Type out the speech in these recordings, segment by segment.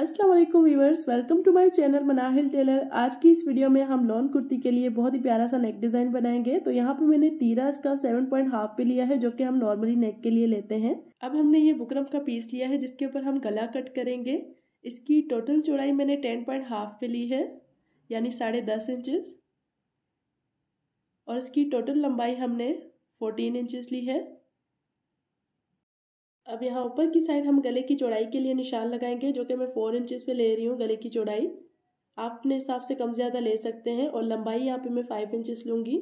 अस्सलाम वालेकुम welcome to my channel Manahil tailor आज की इस वीडियो में हम लॉन कुर्ती के लिए बहुत ही प्यारा सा नेक डिज़ाइन बनाएंगे तो यहाँ पर मैंने तीरा इसका सेवन पॉइंट हाफ पे लिया है जो कि हम नॉर्मली नेक के लिए लेते हैं अब हमने ये बुकरम का पीस लिया है जिसके ऊपर हम गला कट करेंगे इसकी टोटल चौड़ाई मैंने टेन पॉइंट हाफ पे ली है यानी साढ़े दस इंचज़ और इसकी टोटल लंबाई हमने फोर्टीन इंचज़ ली है अब यहाँ ऊपर की साइड हम गले की चौड़ाई के लिए निशान लगाएंगे जो कि मैं फोर इंचज़ पे ले रही हूँ गले की चौड़ाई आप अपने हिसाब से कम ज़्यादा ले सकते हैं और लंबाई यहाँ पे मैं फाइव इंचज़ लूँगी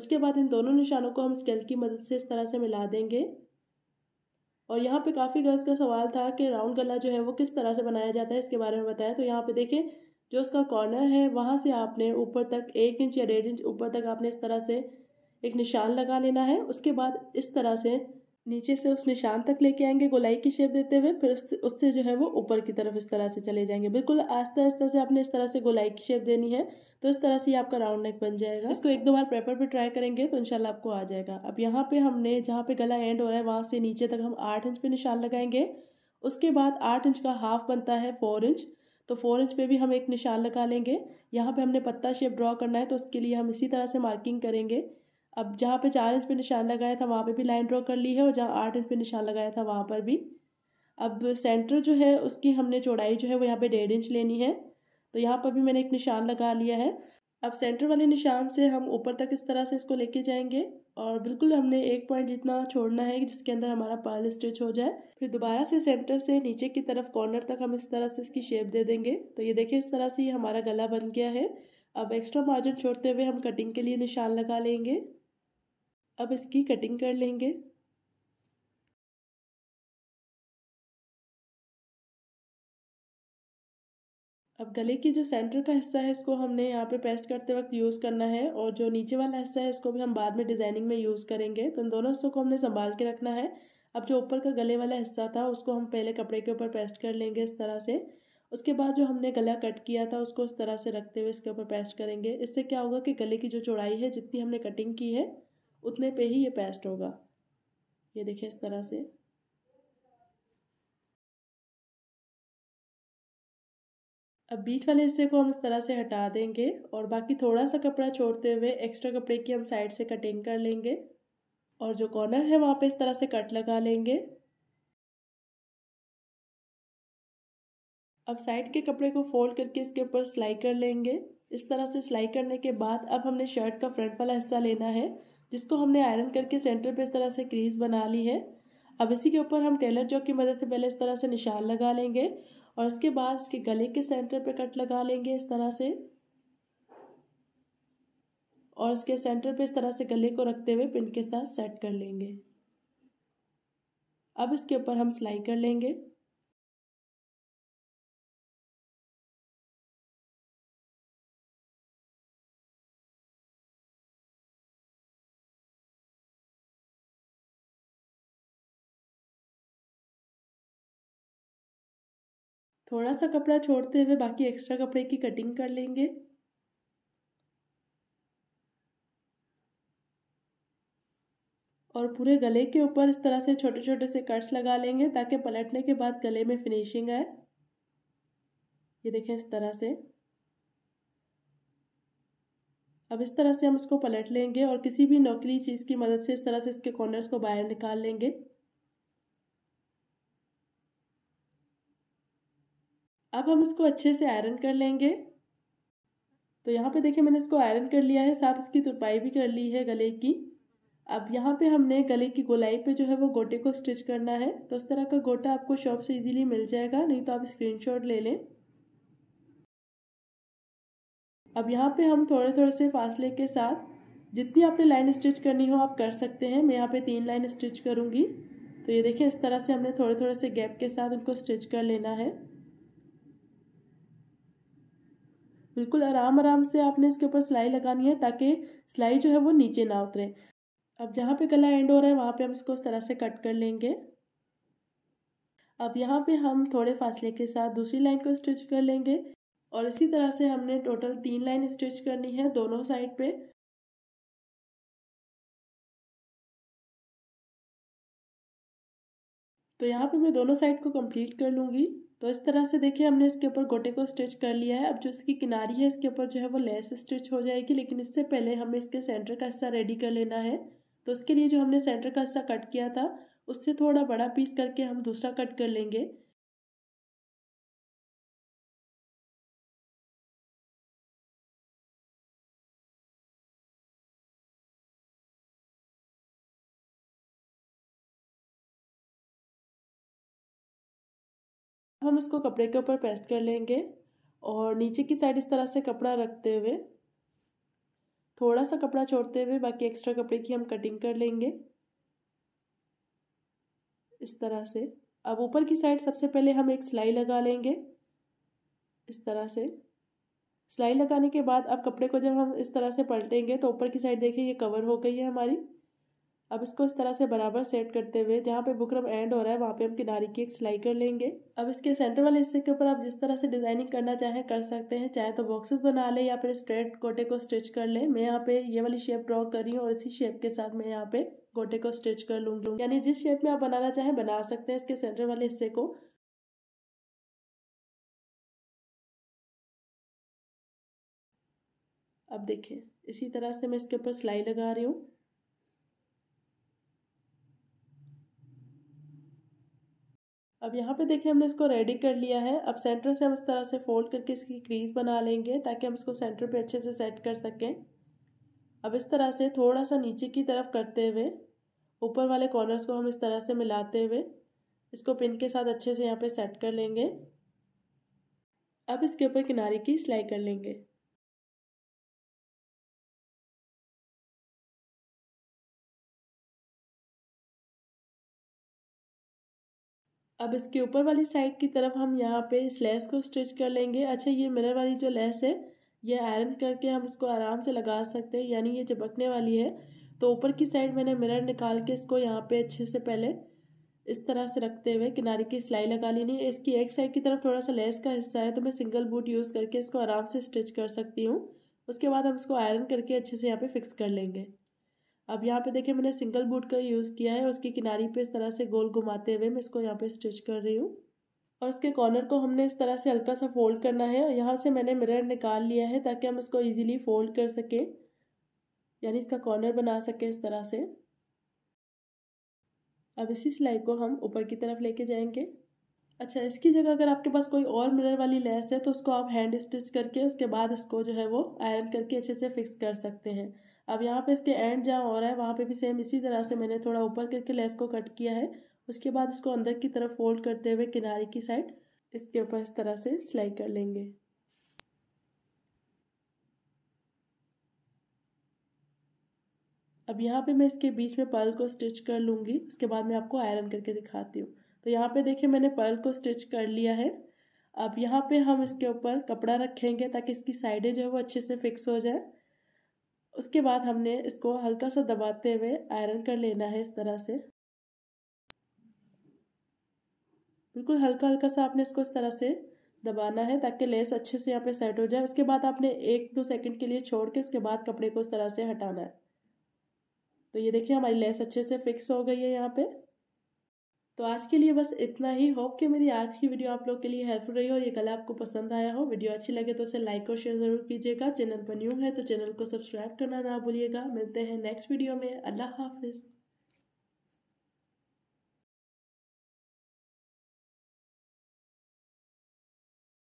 उसके बाद इन दोनों निशानों को हम स्केल की मदद से इस तरह से मिला देंगे और यहाँ पे काफ़ी गर्ल्स का सवाल था कि राउंड गला जो है वो किस तरह से बनाया जाता है इसके बारे में बताएं तो यहाँ पे देखें जो उसका कॉर्नर है वहाँ से आपने ऊपर तक एक इंच या डेढ़ इंच ऊपर तक आपने इस तरह से एक निशान लगा लेना है उसके बाद इस तरह से नीचे से उस निशान तक लेके आएंगे गोलाई की शेप देते हुए फिर उससे जो है वो ऊपर की तरफ इस तरह से चले जाएंगे बिल्कुल आस्ते आस्ते से आपने इस तरह से गोलाई की शेप देनी है तो इस तरह से ये आपका राउंड नेक बन जाएगा इसको एक दो बार पेपर पे ट्राई करेंगे तो इनशाला आपको आ जाएगा अब यहाँ पे हमने जहाँ पे गला एंड हो रहा है वहाँ से नीचे तक हम आठ इंच पे निशान लगाएंगे उसके बाद आठ इंच का हाफ बनता है फोर इंच तो फोर इंच पे भी हम एक निशान लगा लेंगे यहाँ पे हमने पत्ता शेप ड्रॉ करना है तो उसके लिए हम इसी तरह से मार्किंग करेंगे अब जहाँ पे चार इंच पे निशान लगाया था वहाँ पे भी लाइन ड्रॉ कर ली है और जहाँ आठ इंच पे निशान लगाया था वहाँ पर भी अब सेंटर जो है उसकी हमने चौड़ाई जो है वो यहाँ पे डेढ़ इंच लेनी है तो यहाँ पर भी मैंने एक निशान लगा लिया है अब सेंटर वाले निशान से हम ऊपर तक इस तरह से इसको लेके जाएंगे और बिल्कुल हमने एक पॉइंट जितना छोड़ना है जिसके अंदर हमारा पर्ल स्टिच हो जाए फिर दोबारा से सेंटर से नीचे की तरफ कॉर्नर तक हम इस तरह से इसकी शेप दे देंगे तो ये देखिए इस तरह से ये हमारा गला बन गया है अब एक्स्ट्रा मार्जिन छोड़ते हुए हम कटिंग के लिए निशान लगा लेंगे अब इसकी कटिंग कर लेंगे अब गले की जो सेंटर का हिस्सा है इसको हमने यहाँ पे पेस्ट करते वक्त यूज़ करना है और जो नीचे वाला हिस्सा है इसको भी हम बाद में डिज़ाइनिंग में यूज़ करेंगे तो इन दोनों हिस्सों को हमने संभाल के रखना है अब जो ऊपर का गले वाला हिस्सा था उसको हम पहले कपड़े के ऊपर पेस्ट कर लेंगे इस तरह से उसके बाद जो हमने गला कट किया था उसको इस तरह से रखते हुए इसके ऊपर पेस्ट करेंगे इससे क्या होगा कि गले की जो चौड़ाई है जितनी हमने कटिंग की है उतने पे ही ये पेस्ट होगा ये देखिए इस तरह से अब बीच वाले हिस्से को हम इस तरह से हटा देंगे और बाकी थोड़ा सा कपड़ा छोड़ते हुए एक्स्ट्रा कपड़े की हम साइड से कटिंग कर लेंगे और जो कॉर्नर है वहाँ पे इस तरह से कट लगा लेंगे अब साइड के कपड़े को फोल्ड करके इसके ऊपर सिलाई कर लेंगे इस तरह से सिलाई करने के बाद अब हमने शर्ट का फ्रंट वाला हिस्सा लेना है जिसको हमने आयरन करके सेंटर पे इस तरह से क्रीज बना ली है अब इसी के ऊपर हम टेलर जॉक की मदद से पहले इस तरह से निशान लगा लेंगे और इसके बाद इसके गले के सेंटर पे कट लगा लेंगे इस तरह से और इसके सेंटर पे इस तरह से गले को रखते हुए पिन के साथ सेट कर लेंगे अब इसके ऊपर हम सिलाई कर लेंगे थोड़ा सा कपड़ा छोड़ते हुए बाकी एक्स्ट्रा कपड़े की कटिंग कर लेंगे और पूरे गले के ऊपर इस तरह से छोटे छोटे से कट्स लगा लेंगे ताकि पलटने के बाद गले में फिनिशिंग आए ये देखें इस तरह से अब इस तरह से हम उसको पलट लेंगे और किसी भी नौकरी चीज़ की मदद से इस तरह से इसके कॉर्नर्स को बाहर निकाल लेंगे अब हम इसको अच्छे से आयरन कर लेंगे तो यहाँ पे देखिए मैंने इसको आयरन कर लिया है साथ इसकी तुरपाई भी कर ली है गले की अब यहाँ पे हमने गले की गोलाई पे जो है वो गोटे को स्टिच करना है तो उस तरह का गोटा आपको शॉप से इजीली मिल जाएगा नहीं तो आप स्क्रीनशॉट ले लें अब यहाँ पे हम थोड़े थोड़े से फासले के साथ जितनी आपने लाइन स्टिच करनी हो आप कर सकते हैं मैं यहाँ पर तीन लाइन स्टिच करूँगी तो ये देखिए इस तरह से हमने थोड़े थोड़े से गैप के साथ उनको स्टिच कर लेना है बिल्कुल आराम आराम से आपने इसके ऊपर सिलाई लगानी है ताकि सिलाई जो है वो नीचे ना उतरे अब जहाँ पे गला एंड हो रहा है वहाँ पे हम इसको इस तरह से कट कर लेंगे अब यहाँ पे हम थोड़े फासले के साथ दूसरी लाइन को स्टिच कर लेंगे और इसी तरह से हमने टोटल तीन लाइन स्टिच करनी है दोनों साइड पे तो यहाँ पे मैं दोनों साइड को कंप्लीट कर लूँगी तो इस तरह से देखिए हमने इसके ऊपर गोटे को स्टिच कर लिया है अब जो इसकी किनारी है इसके ऊपर जो है वो लेस स्टिच हो जाएगी लेकिन इससे पहले हमें इसके सेंटर का हिस्सा रेडी कर लेना है तो उसके लिए जो हमने सेंटर का हिस्सा कट किया था उससे थोड़ा बड़ा पीस करके हम दूसरा कट कर लेंगे हम इसको कपड़े के ऊपर पेस्ट कर लेंगे और नीचे की साइड इस तरह से कपड़ा रखते हुए थोड़ा सा कपड़ा छोड़ते हुए बाकी एक्स्ट्रा कपड़े की हम कटिंग कर लेंगे इस तरह से अब ऊपर की साइड सबसे पहले हम एक सिलाई लगा लेंगे इस तरह से सिलाई लगाने के बाद अब कपड़े को जब हम इस तरह से पलटेंगे तो ऊपर की साइड देखिए ये कवर हो गई है हमारी अब इसको इस तरह से बराबर सेट करते हुए जहाँ पे बुकरम एंड हो रहा है वहाँ पे हम किनारे की एक सिलाई कर लेंगे अब इसके सेंटर वाले हिस्से के ऊपर आप जिस तरह से डिजाइनिंग करना चाहें कर सकते हैं चाहे तो बॉक्सेस बना लें या फिर स्ट्रेट गोटे को स्टिच कर लें मैं यहाँ पे ये वाली शेप ड्रॉ कर रही हूँ और इसी शेप के साथ मैं यहाँ पे गोटे को स्टिच कर लूंगी यानी जिस शेप में आप बनाना चाहें बना सकते हैं इसके सेंटर वाले हिस्से को अब देखें इसी तरह से मैं इसके ऊपर सिलाई लगा रही हूँ अब यहाँ पे देखिए हमने इसको रेडी कर लिया है अब सेंटर से हम इस तरह से फोल्ड करके इसकी क्रीज बना लेंगे ताकि हम इसको सेंटर पे अच्छे से सेट कर सकें अब इस तरह से थोड़ा सा नीचे की तरफ करते हुए ऊपर वाले कॉर्नर्स को हम इस तरह से मिलाते हुए इसको पिन के साथ अच्छे से यहाँ पर सेट कर लेंगे अब इसके ऊपर किनारे की सिलाई कर लेंगे अब इसके ऊपर वाली साइड की तरफ हम यहाँ पे इस लेस को स्टिच कर लेंगे अच्छा ये मिरर वाली जो लेस है ये आयरन करके हम इसको आराम से लगा सकते हैं यानी ये चिपकने वाली है तो ऊपर की साइड मैंने मिरर निकाल के इसको यहाँ पे अच्छे से पहले इस तरह से रखते हुए किनारे की सिलाई लगा लेनी है इसकी एक साइड की तरफ थोड़ा सा लेस का हिस्सा है तो मैं सिंगल बूट यूज़ करके इसको आराम से स्टिच कर सकती हूँ उसके बाद हम इसको आयरन करके अच्छे से यहाँ पर फिक्स कर लेंगे अब यहाँ पे देखिए मैंने सिंगल बूट का यूज़ किया है और उसकी किनारी पे इस तरह से गोल घुमाते हुए मैं इसको यहाँ पे स्टिच कर रही हूँ और इसके कॉर्नर को हमने इस तरह से हल्का सा फोल्ड करना है और यहाँ से मैंने मिरर निकाल लिया है ताकि हम इसको ईजिली फोल्ड कर सकें यानी इसका कॉर्नर बना सकें इस तरह से अब इसी सिलाई को हम ऊपर की तरफ लेके जाएंगे अच्छा इसकी जगह अगर आपके पास कोई और मिरर वाली लेस है तो उसको आप हैंड स्टिच करके उसके बाद इसको जो है वो आयरन करके अच्छे से फिक्स कर सकते हैं अब यहाँ पे इसके एंड जहाँ हो रहा है वहाँ पे भी सेम इसी तरह से मैंने थोड़ा ऊपर करके लेस को कट किया है उसके बाद इसको अंदर की तरफ फोल्ड करते हुए किनारे की साइड इसके ऊपर इस तरह से सिलाई कर लेंगे अब यहाँ पे मैं इसके बीच में पर्ल को स्टिच कर लूँगी उसके बाद मैं आपको आयरन करके दिखाती हूँ तो यहाँ पे देखिए मैंने पर्ल को स्टिच कर लिया है अब यहाँ पे हम इसके ऊपर कपड़ा रखेंगे ताकि इसकी साइडें जो है वो अच्छे से फिक्स हो जाए उसके बाद हमने इसको हल्का सा दबाते हुए आयरन कर लेना है इस तरह से बिल्कुल हल्का हल्का सा आपने इसको इस तरह से दबाना है ताकि लेस अच्छे से यहाँ पे सेट हो जाए उसके बाद आपने एक दो सेकंड के लिए छोड़ के उसके बाद कपड़े को इस तरह से हटाना है तो ये देखिए हमारी लेस अच्छे से फिक्स हो गई है यहाँ पर तो आज के लिए बस इतना ही होप कि मेरी आज की वीडियो आप लोग के लिए हेल्पफुल रही हो और ये कला आपको पसंद आया हो वीडियो अच्छी लगे तो उसे लाइक और शेयर ज़रूर कीजिएगा चैनल पर न्यू है तो चैनल को सब्सक्राइब करना ना भूलिएगा मिलते हैं नेक्स्ट वीडियो में अल्लाह हाफिज़